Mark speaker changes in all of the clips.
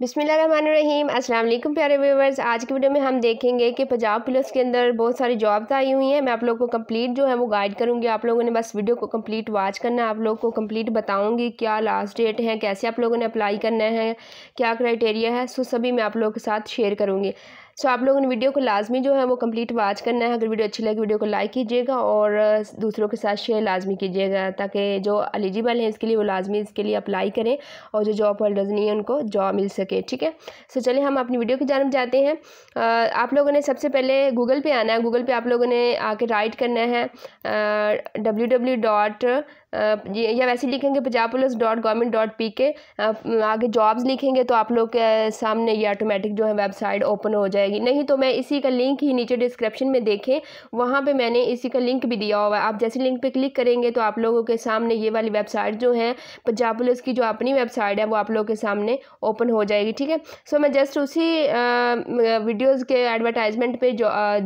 Speaker 1: बिसमीम वालेकुम प्यारे व्यूवर्स आज की वीडियो में हम देखेंगे कि पंजाब पुलिस के अंदर बहुत सारी जॉब्स आई हुई हैं मैं आप लोगों को कंप्लीट जो है वो गाइड करूंगी आप लोगों ने बस वीडियो को कंप्लीट वॉच करना है आप लोगों को कंप्लीट बताऊंगी क्या लास्ट डेट है कैसे आप लोगों ने अप्लाई करना है क्या क्राइटेरिया है सो सभी मैं आप लोगों के साथ शेयर करूँगी सो आप लोगों ने वीडियो को लाजमी जो है वो कंप्लीट वाच करना है अगर वीडियो अच्छी लगे वीडियो को लाइक कीजिएगा और दूसरों के साथ शेयर लाजमी कीजिएगा ताकि जो एलिजिबल हैं इसके लिए वो लाजमी इसके लिए अप्लाई करें और जो जॉब होल्डर्स नहीं है उनको जॉब मिल सके ठीक है सो चलिए हम अपनी वीडियो की जानब जाते हैं आप लोगों ने सबसे पहले गूगल पे आना है गूगल पे आप लोगों ने आके राइट करना है डब्ल्यू डब्ल्यू डॉट या वैसे लिखेंगे Punjab police dot government dot P K आगे जॉब्स लिखेंगे तो आप लोग के सामने ये ऑटोमेटिक जो है वेबसाइट ओपन हो जाएगी नहीं तो मैं इसी का लिंक ही नीचे डिस्क्रिप्शन में देखें वहाँ पे मैंने इसी का लिंक भी दिया हुआ है आप जैसे लिंक पे क्लिक करेंगे तो आप लोगों के सामने ये वाली वेबसाइट जो है पंजाब पुलिस की जो अपनी वेबसाइट है वो आप लोगों के सामने ओपन हो जाएगी ठीक है सो मैं जस्ट उसी वीडियोज़ के एडवर्टाइजमेंट पर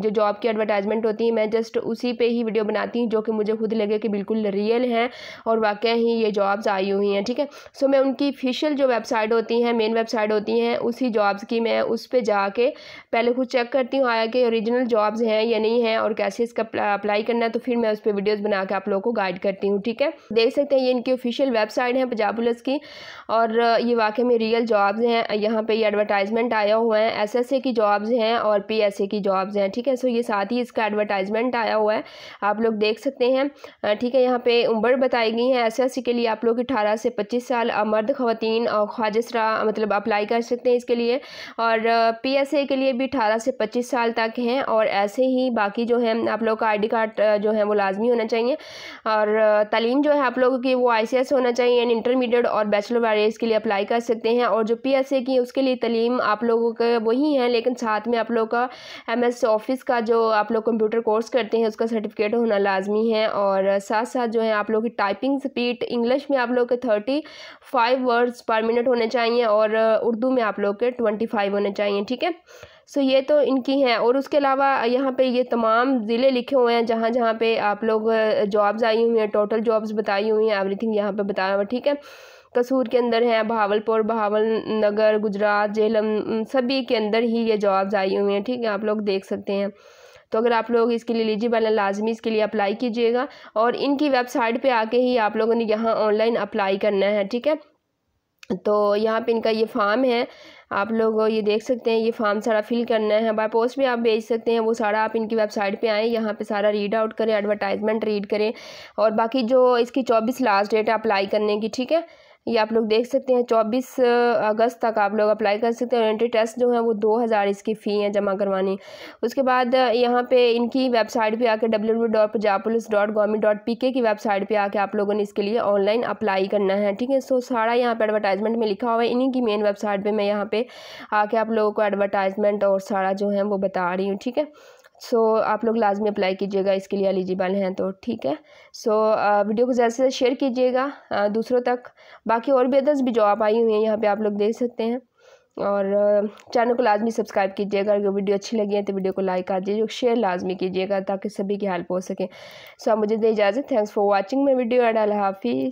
Speaker 1: जो जॉब की एडवर्टाइजमेंट होती है मैं जस्ट उसी पर ही वीडियो बनाती हूँ जो कि मुझे खुद लगे कि बिल्कुल रियल हैं और वाक़ ही ये जॉब्स आई हुई हैं ठीक है सो मैं उनकी फिशियल जो वेबसाइट होती हैं मेन वेबसाइट होती हैं उसी जॉब्स की मैं उस पर जाके पहले खुद चेक करती हूँ आया कि ओरिजिनल जॉब्स हैं या नहीं है और कैसे इसका अप्लाई करना है तो फिर मैं उस पर वीडियोज़ बना के आप लोगों को गाइड करती हूँ ठीक है देख सकते हैं ये इनकी ऑफिशियल वेबसाइट है पंजाब पुलिस की और ये वाकई में रियल जॉब्स हैं यहाँ पे ये एडवर्टाइजमेंट आया हुआ है एसएसए की जॉब्स हैं और पीएसए की जॉब्स हैं ठीक है सो ये साथ ही इसका एडवर्टाइजमेंट आया हुआ है आप लोग देख सकते हैं ठीक है यहाँ पे उम्र बताई गई हैं एस एस सी के लिए आप लोग अठारह से पच्चीस साल मर्द और ख्वाजसरा मतलब अप्लाई कर सकते हैं इसके लिए और पी एस ए के लिए भी अठारह से पच्चीस साल तक हैं और ऐसे ही बाकी जो है आप लोग का आई डी कार्ड जो है वो लाजमी होना चाहिए और तलीम जो है आप लोगों की वो आई सी एस होना चाहिए यानी इंटरमीडिएट और बैचलर वारेज के लिए अप्लाई कर सकते हैं और जो पी एस ए की उसके लिए तलीम आप लोगों के वही हैं लेकिन साथ में आप लोग का एम एस ऑफिस का जो आप लोग कंप्यूटर कोर्स करते हैं उसका सर्टिफिकेट होना लाजमी है और साथ साथ जो है आप लोग टाइपिंग स्पीड इंग्लिश में आप लोग के thirty five words per minute होने चाहिए और uh, उर्दू में आप लोग के ट्वेंटी फाइव होने चाहिए ठीक है सो ये तो इनकी हैं और उसके अलावा यहाँ पे ये तमाम ज़िले लिखे हुए हैं जहाँ जहाँ पे आप लोग जॉब्स uh, आई हुई हैं टोटल जॉब्स बताई हुई हैं एवरी थिंग यहाँ पर बताया हुआ ठीक है कसूर के अंदर हैं बहावलपुर बहावल नगर गुजरात जेलम सभी के अंदर ही ये जॉब्स आई हुई हैं ठीक है आप लोग देख सकते हैं तो अगर आप लोग इसके लिए एलिजिबल हैं लाजमी इसके लिए अप्लाई कीजिएगा और इनकी वेबसाइट पर आके ही आप लोगों ने यहाँ ऑनलाइन अप्लाई करना है ठीक है तो यहाँ पे इनका ये फार्म है आप लोग ये देख सकते हैं ये फॉर्म सारा फिल करना है बाय पोस्ट भी आप भेज सकते हैं वो सारा आप इनकी वेबसाइट पे आएँ यहाँ पे सारा रीड आउट करें एडवर्टाइजमेंट रीड करें और बाकी जो इसकी चौबीस लास्ट डेट है अप्लाई करने की ठीक है ये आप लोग देख सकते हैं चौबीस अगस्त तक आप लोग अप्लाई कर सकते हैं और एंट्री टेस्ट जो है वो दो हज़ार इसकी फ़ी है जमा करवानी उसके बाद यहाँ पे इनकी वेबसाइट पे आके W W dot Punjab police dot government dot P K की वेबसाइट पे आके आप लोगों ने इसके लिए ऑनलाइन अप्लाई करना है ठीक है सो सारा यहाँ पर एडवर्टाइजमेंट में लिखा हुआ है इन्हीं की मेन वेबसाइट पर मैं यहाँ पर आके आप लोगों को एडवर्टाइजमेंट और सारा जो है वो बता रही हूँ ठीक है सो so, आप लोग लाजमी अप्लाई कीजिएगा इसके लिए एलिजिबल हैं तो ठीक है सो so, वीडियो को ज़्यादा से ज़्यादा शेयर कीजिएगा दूसरों तक बाकी और भी अदर्स भी जॉब आई हुई हैं यहाँ पे आप लोग देख सकते हैं और चैनल को लाजमी सब्सक्राइब कीजिएगा अगर वीडियो अच्छी लगी है तो वीडियो को लाइक आ दीजिए शेयर लाजमी कीजिएगा ताकि सभी की हेल्प हो सके सो so, मुझे दे इजाज़त thanks for watching my video and अल्लाह हाफिज़